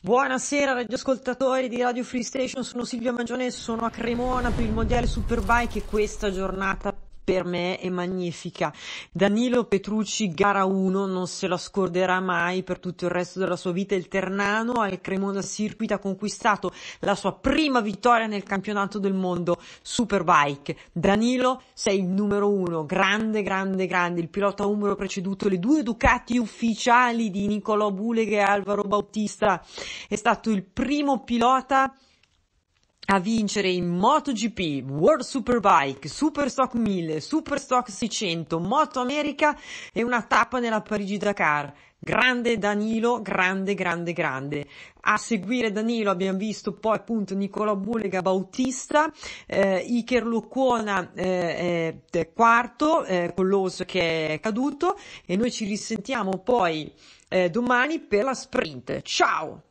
Buonasera radioascoltatori di Radio Free Station, sono Silvia Mangione e sono a Cremona per il Mondiale Superbike e questa giornata per me è magnifica. Danilo Petrucci, gara 1, non se la scorderà mai per tutto il resto della sua vita. Il Ternano al Cremona Circuit ha conquistato la sua prima vittoria nel campionato del mondo Superbike. Danilo, sei il numero 1, grande, grande, grande. Il pilota umbro ha preceduto le due Ducati ufficiali di Nicolò Buleghe e Alvaro Bautista. È stato il primo pilota a vincere in MotoGP, World Superbike, Superstock 1000, Superstock 600, Moto America e una tappa nella Parigi Dakar. Grande Danilo, grande, grande, grande. A seguire Danilo abbiamo visto poi appunto Nicola Bulega Bautista, eh, Iker Lucona eh, eh, quarto, eh, con l'os che è caduto e noi ci risentiamo poi eh, domani per la sprint. Ciao!